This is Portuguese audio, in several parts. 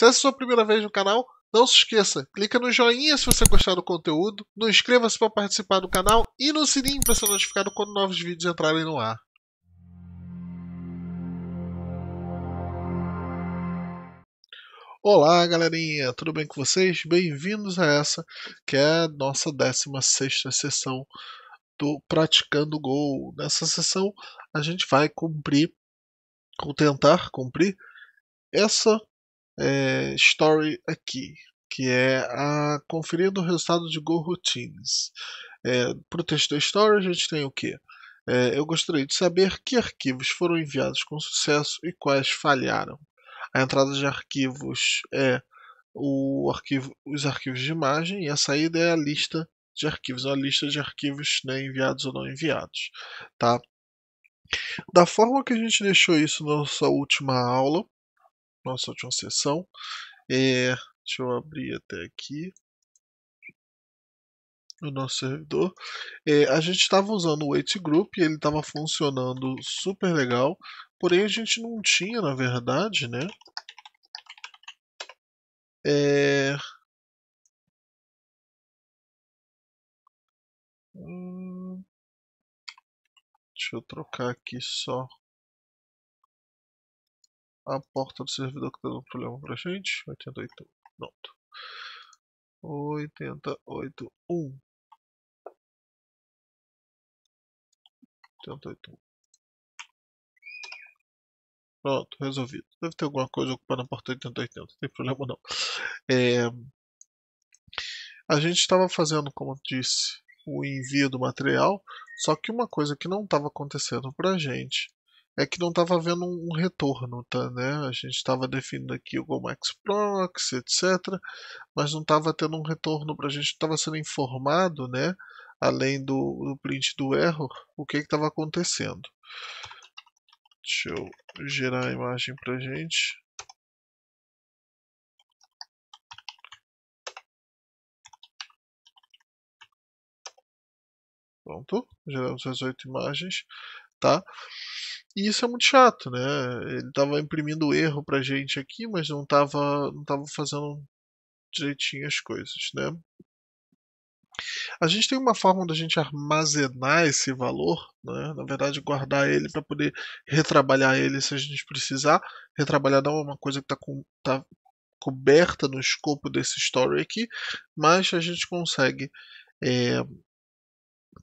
Se essa é a sua primeira vez no canal, não se esqueça, clica no joinha se você gostar do conteúdo, no inscreva-se para participar do canal e no sininho para ser notificado quando novos vídeos entrarem no ar. Olá galerinha, tudo bem com vocês? Bem-vindos a essa que é a nossa 16 sessão do Praticando Gol. Nessa sessão a gente vai cumprir, ou tentar cumprir, essa é, Story aqui, que é a conferindo o resultado de Go Routines. É, Para o texto da Story, a gente tem o quê? É, eu gostaria de saber que arquivos foram enviados com sucesso e quais falharam. A entrada de arquivos é o arquivo, os arquivos de imagem e a saída é a lista de arquivos, a lista de arquivos né, enviados ou não enviados. Tá? Da forma que a gente deixou isso na nossa última aula, nossa última sessão. É, deixa eu abrir até aqui o nosso servidor. É, a gente estava usando o Wait Group, e ele estava funcionando super legal, porém a gente não tinha, na verdade, né? É... Hum... Deixa eu trocar aqui só a porta do servidor que está dando problema para a gente. 88, pronto. 88, 1. Pronto, resolvido. Deve ter alguma coisa ocupando a porta 8080, não tem problema não. É... A gente estava fazendo, como eu disse, o envio do material, só que uma coisa que não estava acontecendo para a gente é que não estava havendo um retorno, tá, né? A gente estava definindo aqui o Gomax Prox, etc, mas não estava tendo um retorno para a gente, estava sendo informado, né, além do, do print do erro, o que estava acontecendo. Deixa eu gerar a imagem para a gente. Pronto, geramos as oito imagens, tá? E isso é muito chato, né? Ele estava imprimindo erro pra gente aqui, mas não estava não tava fazendo direitinho as coisas, né? A gente tem uma forma da gente armazenar esse valor, né? na verdade, guardar ele para poder retrabalhar ele se a gente precisar. Retrabalhar não é uma coisa que está co tá coberta no escopo desse story aqui, mas a gente consegue é,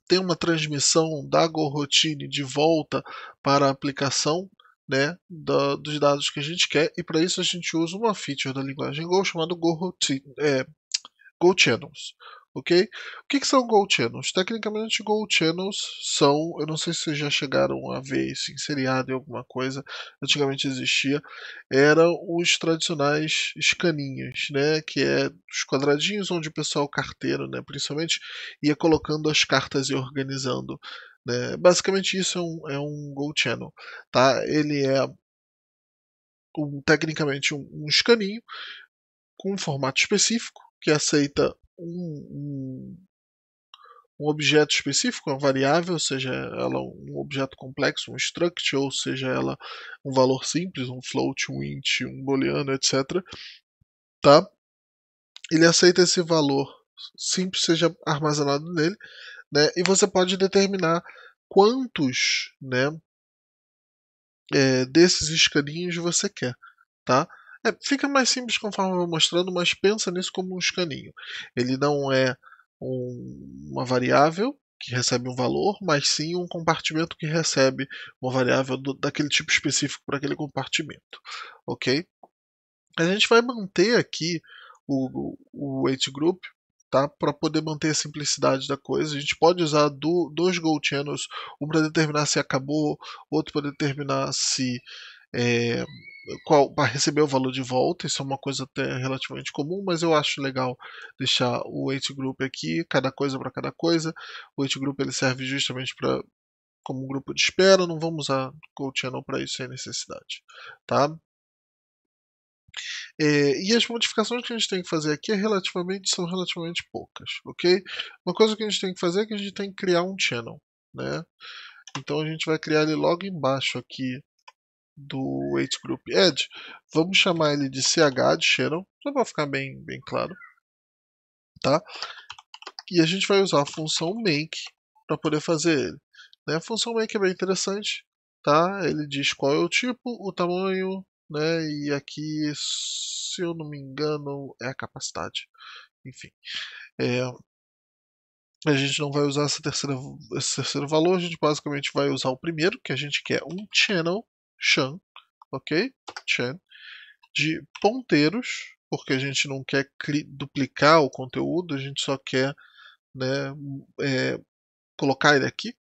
tem uma transmissão da GoRoutine de volta para a aplicação né, da, dos dados que a gente quer, e para isso a gente usa uma feature da linguagem Go chamada goroutine, é, ok? O que, que são Gold Channels? Tecnicamente, Gold Channels são, eu não sei se vocês já chegaram a ver isso em seriado, em alguma coisa, antigamente existia, eram os tradicionais escaninhos, né? Que é os quadradinhos onde o pessoal carteiro, né, principalmente, ia colocando as cartas e organizando. Né? Basicamente isso é um, é um Channel, tá? Ele é um, tecnicamente um, um escaninho com um formato específico que aceita um, um, objeto específico, uma variável, seja ela um objeto complexo, um struct, ou seja ela um valor simples, um float, um int, um booleano, etc. Tá? Ele aceita esse valor simples, seja armazenado nele, né? e você pode determinar quantos né, é, desses escaninhos você quer. Tá? É, fica mais simples conforme eu vou mostrando, mas pensa nisso como um escaninho. Ele não é um, uma variável que recebe um valor, mas sim um compartimento que recebe uma variável do, daquele tipo específico para aquele compartimento. Ok? A gente vai manter aqui o, o, o group tá? para poder manter a simplicidade da coisa. A gente pode usar do, dois goal channels, um para determinar se acabou, outro para determinar se. É, qual para receber o valor de volta, isso é uma coisa até relativamente comum, mas eu acho legal deixar o weight group aqui, cada coisa para cada coisa. O weight group ele serve justamente para como um grupo de espera, não vamos usar Cold Channel para isso sem necessidade, tá? É, e as modificações que a gente tem que fazer aqui é relativamente, são relativamente poucas, ok? Uma coisa que a gente tem que fazer é que a gente tem que criar um channel, né? Então a gente vai criar ele logo embaixo aqui do Age Group Ed, vamos chamar ele de CH de Sharon, só para ficar bem, bem claro. Tá? E a gente vai usar a função make para poder fazer ele. Né? A função make é bem interessante. Tá? Ele diz qual é o tipo, o tamanho, né? e aqui, se eu não me engano, é a capacidade. Enfim, é, a gente não vai usar essa terceira, esse terceiro valor, a gente basicamente vai usar o primeiro, que a gente quer um channel, Chan, ok? Chan, de ponteiros, porque a gente não quer duplicar o conteúdo, a gente só quer né, é, colocar ele aqui.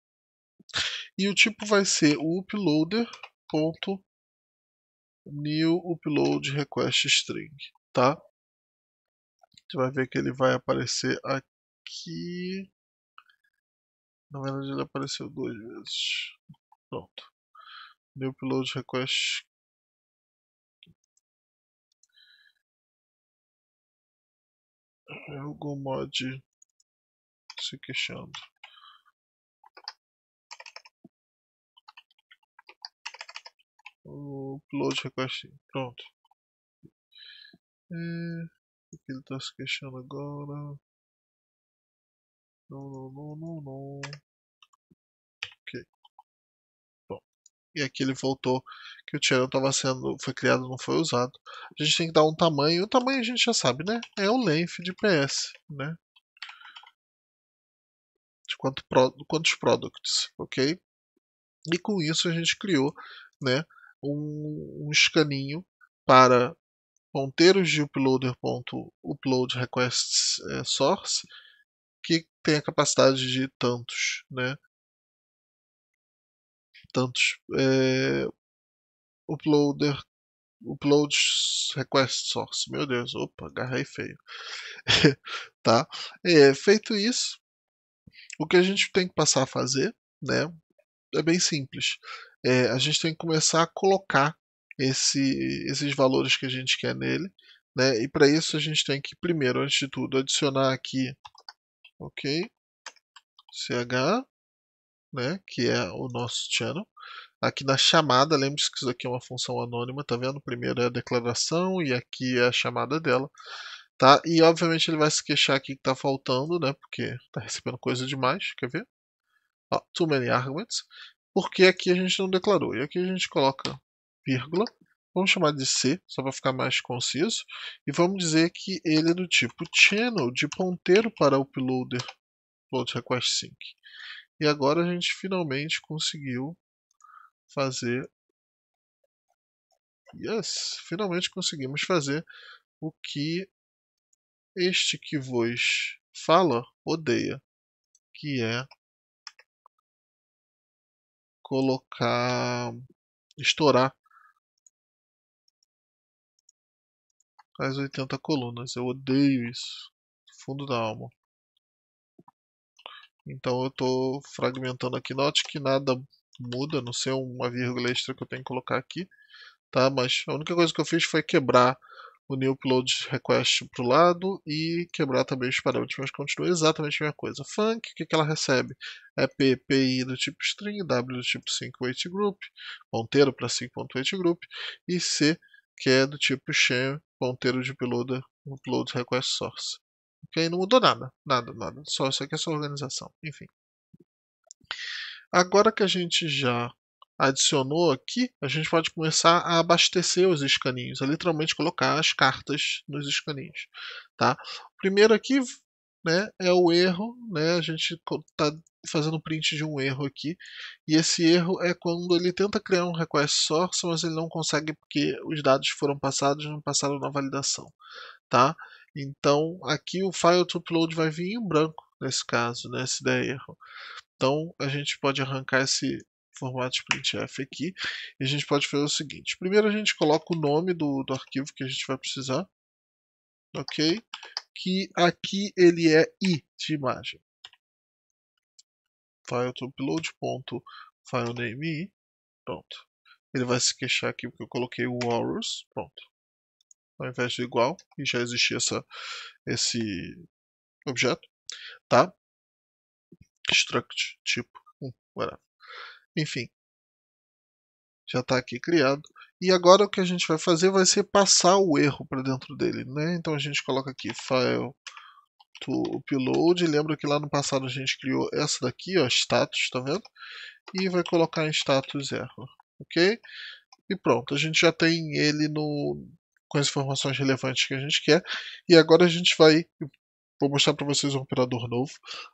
E o tipo vai ser o uploader ponto new upload request string, tá? Você vai ver que ele vai aparecer aqui. Na verdade ele apareceu duas vezes. Pronto new upload request Ergo mod se queixando. O upload request pronto. É, que ele está se queixando agora. Não, não, não, não, não. e aqui ele voltou que o Tiaran estava sendo, foi criado, não foi usado. A gente tem que dar um tamanho, o tamanho a gente já sabe, né? É o length de PS, né? De quanto pro, quantos products, ok? E com isso a gente criou, né, um, um escaninho para ponteiros de upload requests é, source que tem a capacidade de tantos, né? tantos é, uploader, uploads request source. Meu Deus, opa, agarrei feio. tá? É, feito isso, o que a gente tem que passar a fazer, né? É bem simples. É, a gente tem que começar a colocar esse, esses valores que a gente quer nele, né? E para isso a gente tem que primeiro, antes de tudo, adicionar aqui, ok? ch né, que é o nosso channel. Aqui na chamada, lembre-se que isso aqui é uma função anônima, tá vendo? Primeiro é a declaração e aqui é a chamada dela, tá? E obviamente ele vai se queixar aqui que tá faltando, né, porque tá recebendo coisa demais, quer ver? Ó, too many arguments. Porque aqui a gente não declarou. E aqui a gente coloca vírgula, vamos chamar de C, só para ficar mais conciso, e vamos dizer que ele é do tipo channel de ponteiro para uploader upload request sync. E agora a gente finalmente conseguiu fazer. Yes! Finalmente conseguimos fazer o que este que vos fala odeia, que é colocar. estourar as 80 colunas. Eu odeio isso. Fundo da alma. Então eu estou fragmentando aqui. Note que nada muda, não sei uma vírgula extra que eu tenho que colocar aqui. Tá? Mas a única coisa que eu fiz foi quebrar o new upload request para o lado e quebrar também os parâmetros, mas continua exatamente a mesma coisa. Funk, o que, que ela recebe? É ppi do tipo string, W do tipo 5 weight group, ponteiro para 5.8 group, e C, que é do tipo share, ponteiro de upload request source aí Não mudou nada, nada, nada. Só isso aqui é só organização. Enfim. Agora que a gente já adicionou aqui, a gente pode começar a abastecer os escaninhos, a é literalmente colocar as cartas nos escaninhos. Tá? Primeiro aqui né, é o erro, né, a gente está fazendo print de um erro aqui, e esse erro é quando ele tenta criar um request source, mas ele não consegue porque os dados foram passados não passaram na validação. Tá? Então aqui o file to upload vai vir em branco nesse caso, né, se der erro. Então a gente pode arrancar esse formato printf aqui e a gente pode fazer o seguinte. Primeiro a gente coloca o nome do, do arquivo que a gente vai precisar, ok? Que aqui ele é i de imagem. File to upload ponto file name i. Pronto. Ele vai se queixar aqui porque eu coloquei o Walrus. Pronto ao invés de igual, e já existia essa, esse objeto, tá? Struct tipo 1, whatever. Enfim, já está aqui criado. E agora o que a gente vai fazer vai ser passar o erro para dentro dele, né? Então a gente coloca aqui file to upload, lembra que lá no passado a gente criou essa daqui, ó, status, tá vendo? E vai colocar em status erro, ok? E pronto, a gente já tem ele no, com as informações relevantes que a gente quer. E agora a gente vai, vou mostrar para vocês um operador novo,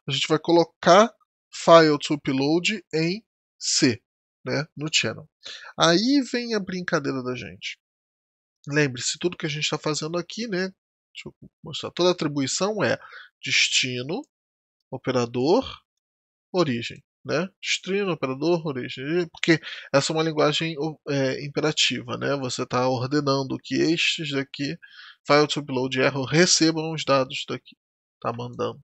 a gente vai colocar file to upload em C, né, no channel. Aí vem a brincadeira da gente. Lembre-se, tudo que a gente está fazendo aqui, né, deixa eu mostrar, toda atribuição é destino, operador, origem né? Destruindo operador, origem, né, porque essa é uma linguagem é, imperativa, né? Você está ordenando que estes daqui, file to upload error, recebam os dados daqui, tá mandando.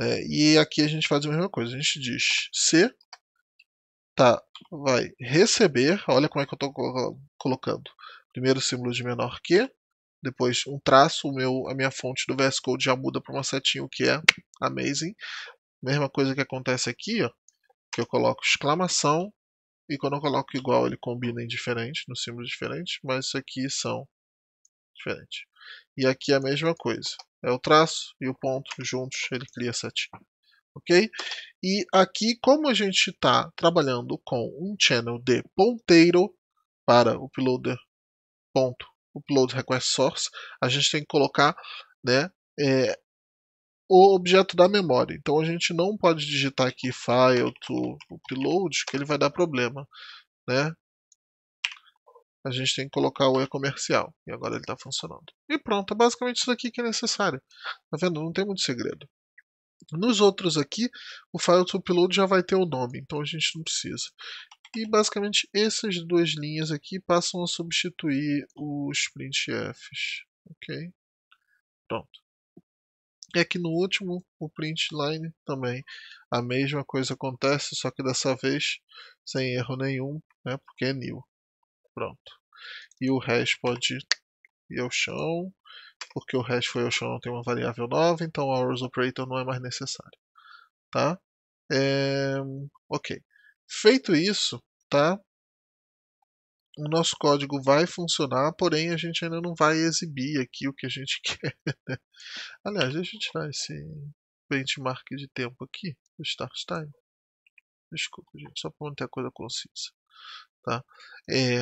É, e aqui a gente faz a mesma coisa, a gente diz c tá, vai receber, olha como é que eu estou colocando, primeiro símbolo de menor que, depois um traço, o meu, a minha fonte do VS Code já muda para uma setinha, o que é amazing. Mesma coisa que acontece aqui, ó, que eu coloco exclamação, e quando eu coloco igual ele combina em diferente, no símbolo diferente, mas isso aqui são diferentes. E aqui é a mesma coisa, é o traço e o ponto juntos, ele cria setinha. Ok? E aqui, como a gente está trabalhando com um channel de ponteiro para uploader ponto upload request source, a gente tem que colocar né, é, o objeto da memória. Então a gente não pode digitar aqui file to upload, que ele vai dar problema. Né? A gente tem que colocar o e-comercial. E agora ele está funcionando. E pronto, é basicamente isso aqui que é necessário. Tá vendo? Não tem muito segredo. Nos outros aqui, o file to upload já vai ter o nome, então a gente não precisa. E basicamente essas duas linhas aqui passam a substituir os printfs. Ok? Pronto. É e aqui no último, o print line também. A mesma coisa acontece, só que dessa vez sem erro nenhum, né? porque é new. Pronto. E o hash pode ir ao chão, porque o hash foi ao chão não tem uma variável nova, então o hours operator não é mais necessário. Tá? É... Ok. Feito isso, tá? o nosso código vai funcionar, porém a gente ainda não vai exibir aqui o que a gente quer. Né? Aliás, deixa eu tirar esse benchmark de tempo aqui, o start time. Desculpa, gente, só para manter a coisa concisa. Tá? É,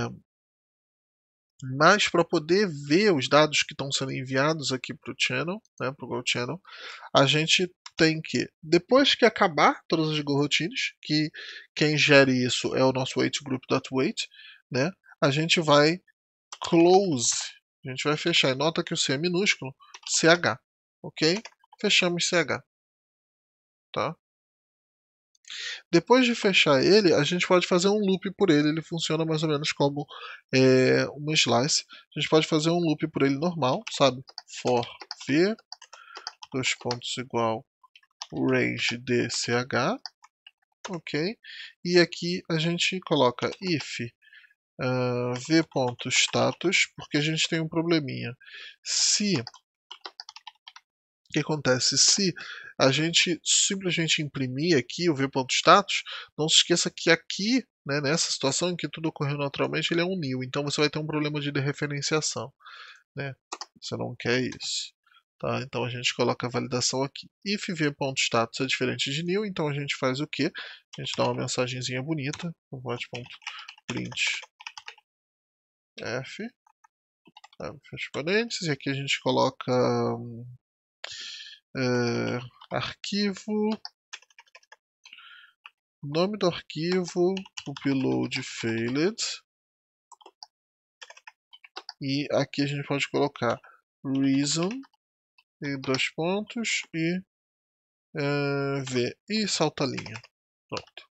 mas para poder ver os dados que estão sendo enviados aqui para o channel, né, para o Go Channel, a gente tem que, depois que acabar todas as goroutines que quem gere isso é o nosso weight né? a gente vai close. A gente vai fechar. E nota que o C é minúsculo, CH. É ok? Fechamos CH. É tá? Depois de fechar ele, a gente pode fazer um loop por ele. Ele funciona mais ou menos como é, uma slice. A gente pode fazer um loop por ele normal, sabe? For v, dois pontos igual range de ch. Ok? E aqui a gente coloca if uh, ah, v.status, porque a gente tem um probleminha. Se o que acontece? Se a gente simplesmente imprimir aqui o v.status, não se esqueça que aqui, né, nessa situação em que tudo ocorreu naturalmente, ele é um nil, então você vai ter um problema de dereferenciação. Né? Você não quer isso. Tá? Então a gente coloca a validação aqui. If v.status é diferente de nil, então a gente faz o quê? A gente dá uma mensagenzinha bonita, void.print F, tá, fecha parênteses, e aqui a gente coloca hum, é, arquivo, nome do arquivo, upload failed, e aqui a gente pode colocar reason, e dois pontos, e é, v, e salta a linha. Pronto.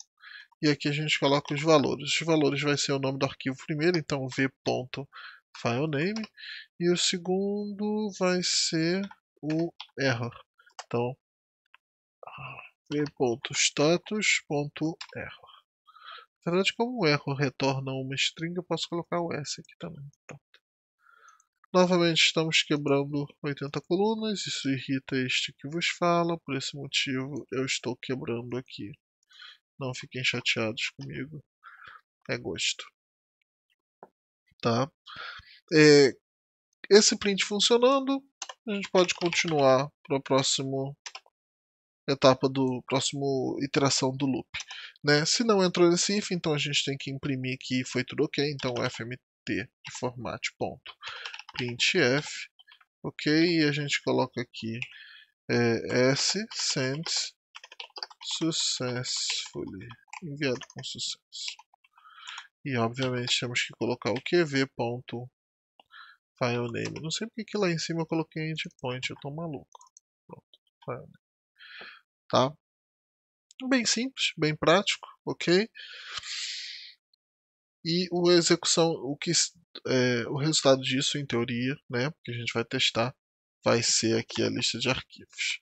E aqui a gente coloca os valores. Os valores vai ser o nome do arquivo primeiro, então v.filename. E o segundo vai ser o error. Então, v.status.error. Na verdade, como o error retorna uma string, eu posso colocar o S aqui também. Pronto. Novamente estamos quebrando 80 colunas, isso irrita este que vos fala, por esse motivo eu estou quebrando aqui não fiquem chateados comigo. É gosto. Tá? É, esse print funcionando, a gente pode continuar para a próxima etapa do próximo iteração do loop. Né? Se não entrou nesse if, então a gente tem que imprimir que foi tudo ok, então fmt de formato ponto printf, ok, e a gente coloca aqui é, s sends successfully, enviado com sucesso. E obviamente temos que colocar o qv.filename. Não sei porque que lá em cima eu coloquei endpoint, eu tô maluco. Pronto, filename. Tá? Bem simples, bem prático, ok? E o execução, o que é, o resultado disso em teoria, né? Porque a gente vai testar, vai ser aqui a lista de arquivos.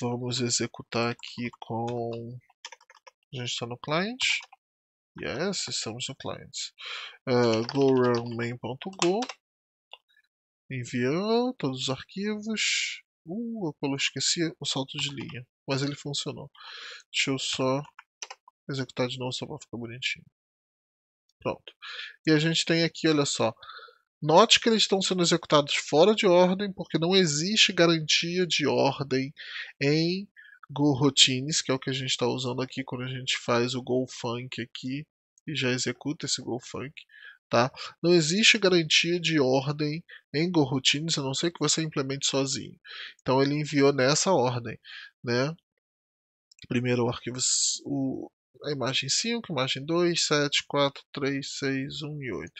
Vamos executar aqui com... A gente está no cliente. Yes, estamos no cliente. Uh, é, go run main.go. Enviou todos os arquivos. Uh, eu esqueci o salto de linha. Mas ele funcionou. Deixa eu só executar de novo só para ficar bonitinho. Pronto. E a gente tem aqui, olha só, Note que eles estão sendo executados fora de ordem, porque não existe garantia de ordem em Go Routines, que é o que a gente está usando aqui quando a gente faz o Go Funk aqui e já executa esse Go Funk. Tá? Não existe garantia de ordem em Go Routines, a não ser que você implemente sozinho. Então ele enviou nessa ordem. Né? Primeiro o arquivo, o, a imagem 5, imagem 2, 7, 4, 3, 6, 1 e 8.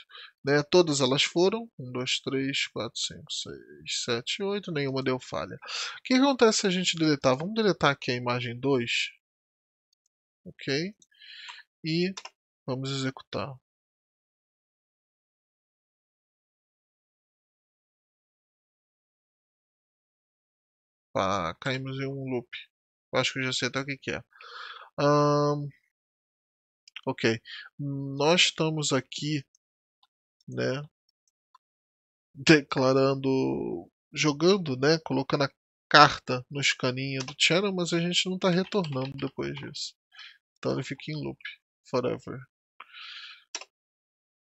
Né? Todas elas foram 1, 2, 3, 4, 5, 6, 7 8, nenhuma deu falha. O que acontece se a gente deletar? Vamos deletar aqui a imagem 2, ok? E vamos executar. Pá, caímos em um loop. Acho que eu já sei até o que, que é. Um, Ok, nós estamos aqui, né, declarando, jogando, né, colocando a carta no escaninho do channel, mas a gente não está retornando depois disso. Então ele fica em loop, forever.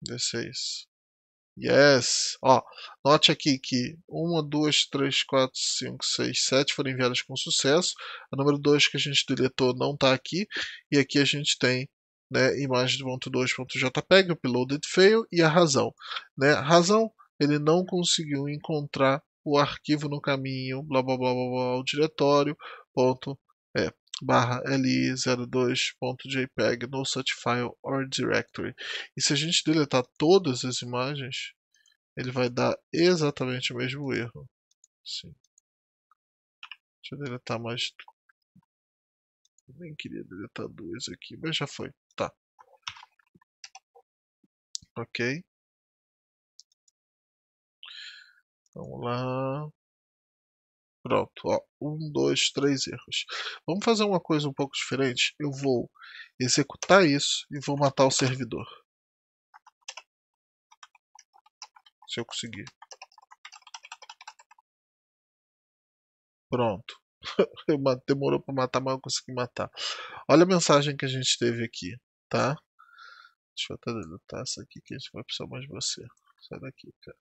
D6. É yes! Ó, note aqui que 1, 2, 3, 4, 5, 6, 7 foram enviadas com sucesso. A número 2 que a gente deletou não está aqui. E aqui a gente tem né, imagem do ponto 2.jpg, uploaded fail e a razão. Né? Razão, ele não conseguiu encontrar o arquivo no caminho, blá blá blá blá, blá o diretório, ponto, é, barra li02.jpg no such file or directory. E se a gente deletar todas as imagens, ele vai dar exatamente o mesmo erro. Sim. Deixa eu deletar mais. Eu nem queria deletar duas aqui, mas já foi. Ok. Vamos lá. Pronto, ó, um, dois, três erros. Vamos fazer uma coisa um pouco diferente. Eu vou executar isso e vou matar o servidor. Se eu conseguir. Pronto. Demorou para matar, mas eu consegui matar. Olha a mensagem que a gente teve aqui, tá? Deixa eu até deletar essa aqui que a gente vai precisar mais de você. Sai daqui, cara.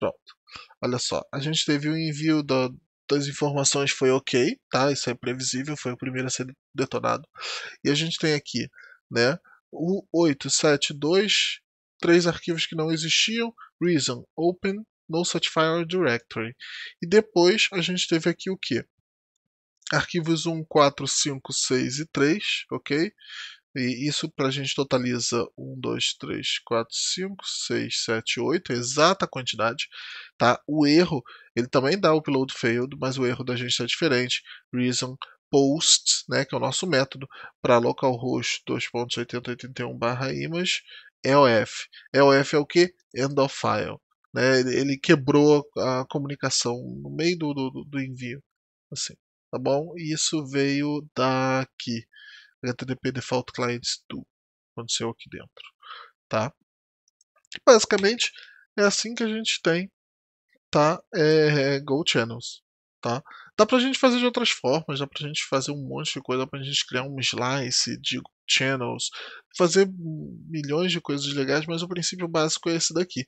Pronto. Olha só, a gente teve o um envio da, das informações foi ok, tá? Isso é previsível, foi o primeiro a ser detonado. E a gente tem aqui, né, o 872, três arquivos que não existiam, reason, open, no satisfier directory. E depois a gente teve aqui o que? Arquivos 1, 4, 5, 6 e 3, ok? E isso para a gente totaliza 1, 2, 3, 4, 5, 6, 7, 8, exata quantidade. Tá? O erro, ele também dá upload failed, mas o erro da gente está diferente. Reason post, né, que é o nosso método para localhost 2.8081/image EOF. EOF é o que? End of file. Né? Ele, quebrou a, a comunicação no meio do, do, do envio, assim, tá bom? E isso veio daqui. HTTP é Default Clients Do. Aconteceu aqui dentro. Tá? Basicamente, é assim que a gente tem tá, é, é, Go Channels. Tá? Dá pra gente fazer de outras formas, dá pra gente fazer um monte de coisa, dá pra gente criar um slice de channels, fazer milhões de coisas legais, mas o princípio básico é esse daqui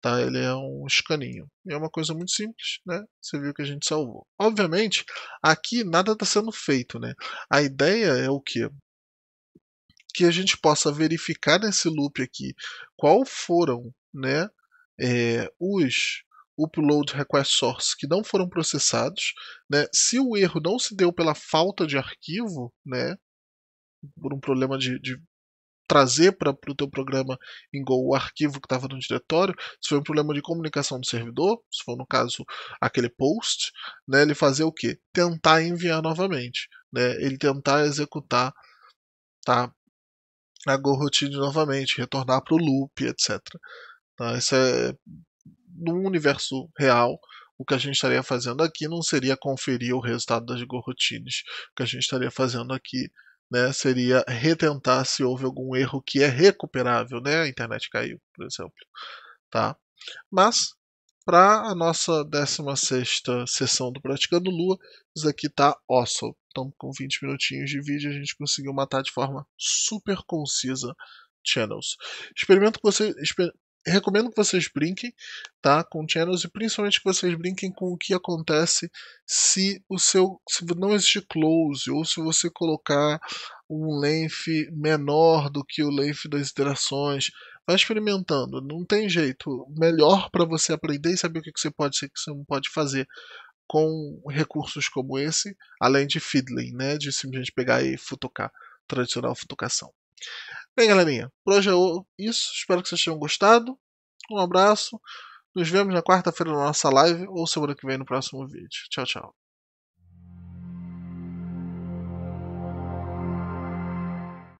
tá? Ele é um escaninho. E é uma coisa muito simples, né? Você viu que a gente salvou. Obviamente, aqui nada está sendo feito, né? A ideia é o quê? Que a gente possa verificar nesse loop aqui qual foram, né, é, os upload request source que não foram processados, né? Se o erro não se deu pela falta de arquivo, né, por um problema de, de trazer para o pro teu programa em Go o arquivo que estava no diretório, se foi um problema de comunicação do servidor, se for no caso aquele post, né, ele fazer o que? Tentar enviar novamente, né, ele tentar executar tá, a GoRoutine novamente, retornar para o loop, etc. Tá, isso é no universo real, o que a gente estaria fazendo aqui não seria conferir o resultado das GoRoutines. O que a gente estaria fazendo aqui né, seria retentar se houve algum erro que é recuperável, né? A internet caiu, por exemplo, tá? Mas para a nossa 16 sessão do Praticando Lua, isso aqui tá awesome. Então, com 20 minutinhos de vídeo, a gente conseguiu matar de forma super concisa channels. Experimento que você recomendo que vocês brinquem tá, com channels e principalmente que vocês brinquem com o que acontece se o seu se não existe close ou se você colocar um length menor do que o length das iterações. Vai experimentando, não tem jeito. Melhor para você aprender e saber o que você pode e o que você não pode fazer com recursos como esse, além de fiddling, né, de simplesmente pegar e futocar, tradicional futocação. Bem, galerinha, por hoje é isso. Espero que vocês tenham gostado. Um abraço. Nos vemos na quarta-feira na nossa live ou semana que vem no próximo vídeo. Tchau, tchau.